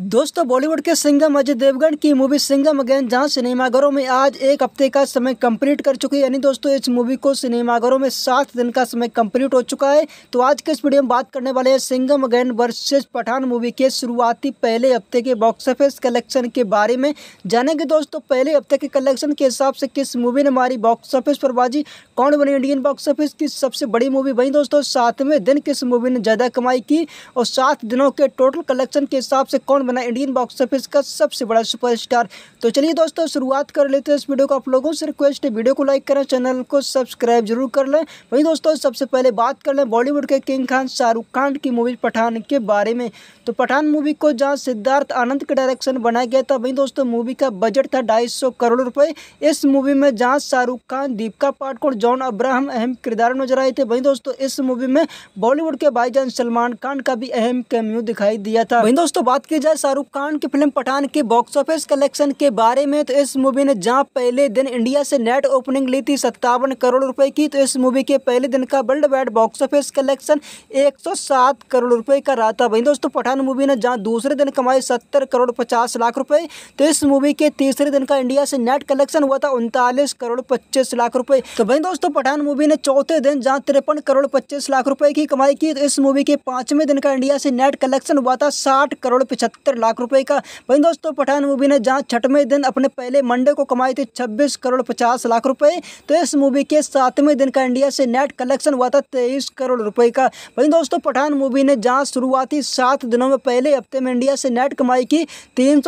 दोस्तों बॉलीवुड के सिंगम अजय देवगन की मूवी सिंगम अगेन जहां सिनेमाघरों में आज एक हफ्ते का समय कंप्लीट कर चुकी है यानी दोस्तों इस मूवी को सिनेमाघरों में सात दिन का समय कंप्लीट हो चुका है तो आज के इस वीडियो में बात करने वाले हैं Singham again versus Pathaan movie के शुरुआती पहले हफ्ते के बॉक्स ऑफिस कलेक्शन के बारे में जानेंगे दोस्तों पहले हफ्ते के कलेक्शन के हिसाब से किस मूवी ने हमारी बॉक्स ऑफिस पर बाजी कौन बनी इंडियन बॉक्स ऑफिस की सबसे बड़ी मूवी बनी दोस्तों सातवें दिन किस मूवी ने ज़्यादा कमाई की और सात दिनों के टोटल कलेक्शन के हिसाब से कौन बना इंडियन बॉक्स ऑफिस का सबसे बड़ा सुपरस्टार तो चलिए दोस्तों शुरुआत कर लेते हैं इस वीडियो को आप लोगों से रिक्वेस्ट है वीडियो को लाइक करें चैनल को सब्सक्राइब जरूर कर लें वहीं दोस्तों सबसे पहले बात कर लें बॉलीवुड के किंग खान शाहरुख खान की मूवी पठान के बारे में तो पठान मूवी को जहाँ सिद्धार्थ आनंद के डायरेक्शन बनाया गया था वहीं दोस्तों मूवी का बजट था ढाई करोड़ रुपये इस मूवी में जहाँ शाहरुख खान दीपिका पाटकोण जॉन अब्राहम अहम किरदार नजर आए थे वहीं दोस्तों इस मूवी में बॉलीवुड के भाईजान सलमान खान का भी अहम कैम्यू दिखाई दिया था वहीं दोस्तों बात की जाए शाहरुख खान की फिल्म पठान के बॉक्स ऑफिस कलेक्शन के बारे में तो इस मूवी ने जहां पहले दिन इंडिया से नेट ओपनिंग ली थी सत्तावन करोड़ रुपए की तो इस मूवी के पहले दिन का world wide box office collection 107 crore रुपए का रहा था वहीं दोस्तों पठान मूवी ने जहाँ दूसरे दिन कमाई सत्तर करोड़ पचास लाख रुपये तो इस मूवी के तीसरे दिन का इंडिया से नेट कलेक्शन हुआ था उनतालीस करोड़ पच्चीस लाख रुपये तो वहीं दोस्तों पठान मूवी ने चौथे दिन जहाँ तिरपन करोड़ पच्चीस लाख रुपये की कमाई की तो इस मूवी के पांचवें दिन का इंडिया से नेट कलेक्शन हुआ था साठ करोड़ पचहत्तर सत्तर लाख रुपए का वहीं दोस्तों पठान मूवी ने जहां छठवें दिन अपने पहले मंडे को कमाई थी छब्बीस करोड़ पचास लाख रुपए तो इस मूवी के सातवें दिन का इंडिया से नेट कलेक्शन हुआ था तेईस करोड़ रुपए का वहीं दोस्तों पठान मूवी ने जहाँ शुरुआती सात दिनों में पहले हफ्ते में इंडिया से नेट कमाई की तीन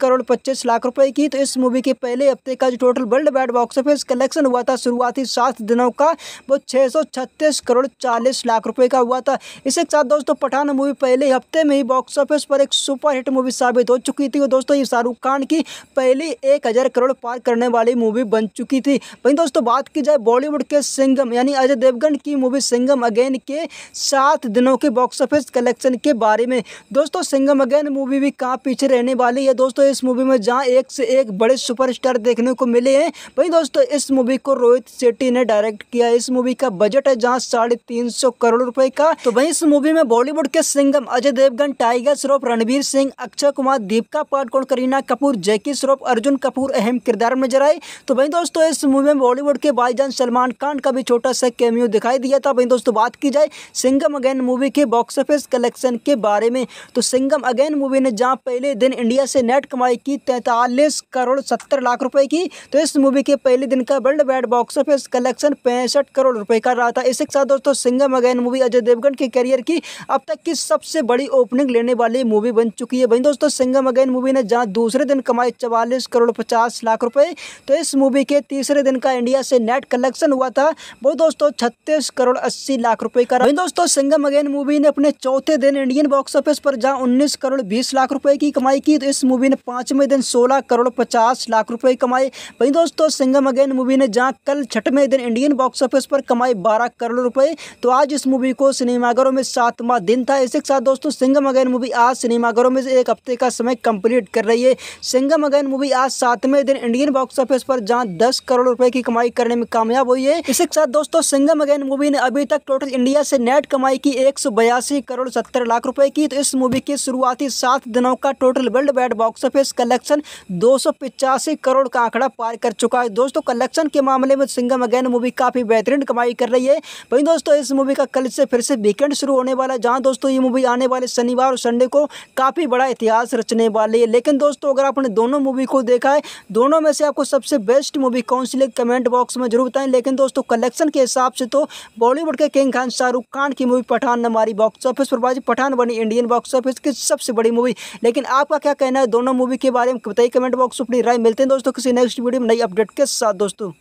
करोड़ पच्चीस लाख रुपए की तो इस मूवी के पहले हफ्ते का जो total world wide box office collection हुआ था शुरुआती सात दिनों का वो छह करोड़ चालीस लाख रुपए का हुआ था इसके साथ दोस्तों पठान मूवी पहले हफ्ते में ही बॉक्स ऑफिस पर एक सुपर हिट मूवी साबित हो चुकी थी और दोस्तों ये शाहरुख खान की पहली एक हज़ार करोड़ पार करने वाली मूवी बन चुकी थी वहीं दोस्तों बात की जाए बॉलीवुड के सिंगम यानी अजय देवगन की मूवी सिंगम अगेन के सात दिनों के बॉक्स ऑफिस कलेक्शन के बारे में दोस्तों सिंगम अगेन मूवी भी कहाँ पीछे रहने वाली है दोस्तों इस मूवी में जहाँ एक से एक बड़े सुपर देखने को मिले हैं वहीं दोस्तों इस मूवी को रोहित शेट्टी ने डायरेक्ट किया इस मूवी का बजट है जहाँ साढ़े तीन सौ करोड़ रुपए का तो वहीं इस मूवी में बॉलीवुड के सिंगम अजय देवगन टाइगर श्रॉफ रणवीर सिंह सिंह अक्षय कुमार दीपिका पाडकोण करीना कपूर जैकी श्रॉफ अर्जुन कपूर अहम किरदार में नजर आए तो वहीं दोस्तों इस मूवी में बॉलीवुड के भाईजान सलमान खान का भी छोटा सा कैमियो दिखाई दिया था वहीं दोस्तों बात की जाए सिंगम अगेन मूवी के बॉक्स ऑफिस कलेक्शन के बारे में तो सिंगम अगेन मूवी ने जहाँ पहले दिन इंडिया से नेट कमाई की तैंतालीस करोड़ सत्तर लाख रुपए की तो इस मूवी के पहले दिन का world wide box office collection पैंसठ करोड़ रुपए का रहा था इसी के साथ दोस्तों सिंगम अगेन मूवी अजय देवगन के करियर की अब तक की सबसे बड़ी ओपनिंग लेने वाली मूवी बन चुकी चुकी है वहीं दोस्तों सिंगम अगेन मूवी ने जहाँ दूसरे दिन कमाई चवालीस करोड़ पचास लाख रुपये तो इस मूवी के तीसरे दिन का इंडिया से नेट कलेक्शन हुआ था वो दोस्तों छत्तीस करोड़ अस्सी लाख रुपये का वहीं दोस्तों सिंगम अगेन मूवी ने अपने चौथे दिन इंडियन बॉक्स ऑफिस पर जहाँ उन्नीस करोड़ बीस लाख रुपये की कमाई की तो इस मूवी ने पाँचवें दिन सोलह करोड़ पचास लाख रुपये कमाए वहीं दोस्तों सिंगम अगेन मूवी ने जहाँ कल छठवें दिन इंडियन बॉक्स ऑफिस पर कमाई बारह करोड़ रुपये तो आज इस मूवी को सिनेमाघरों में सातवां दिन था इसी के साथ दोस्तों सिंगम अगेन मूवी आज सिनेमाघरों में में से एक हफ्ते का समय कंप्लीट कर रही है सिंगम अगैन मूवी आज सातवें दिन इंडियन बॉक्स ऑफिस पर जहां दस करोड़ रुपए की कमाई करने में कामयाब हुई है इसके साथ दोस्तों सिंगम अगैन मूवी ने अभी तक टोटल इंडिया से नेट कमाई की एक करोड़ सत्तर लाख रुपए की तो इस मूवी के शुरुआती सात दिनों का total world wide box office collection दो करोड़ का आंकड़ा पार कर चुका है दोस्तों कलेक्शन के मामले में सिंगम अगैन मूवी काफी बेहतरीन कमाई कर रही है वही दोस्तों इस मूवी का कल से फिर से वीकेंड शुरू होने वाला है जहां दोस्तों ये मूवी आने वाले शनिवार और संडे को काफी बड़ा इतिहास रचने वाली है लेकिन दोस्तों अगर आपने दोनों मूवी को देखा है दोनों में से आपको सबसे बेस्ट मूवी कौन सी लगी कमेंट बॉक्स में जरूर बताएं लेकिन दोस्तों कलेक्शन के हिसाब से तो बॉलीवुड के किंग खान शाहरुख खान की मूवी पठान हमारी बॉक्स ऑफिस पर बाजी पठान बनी इंडियन बॉक्स ऑफिस की सबसे बड़ी मूवी लेकिन आपका क्या कहना है दोनों मूवी के बारे में बताइए कमेंट बॉक्स अपनी राय मिलते हैं दोस्तों किसी नेक्स्ट वीडियो में नई अपडेट के साथ दोस्तों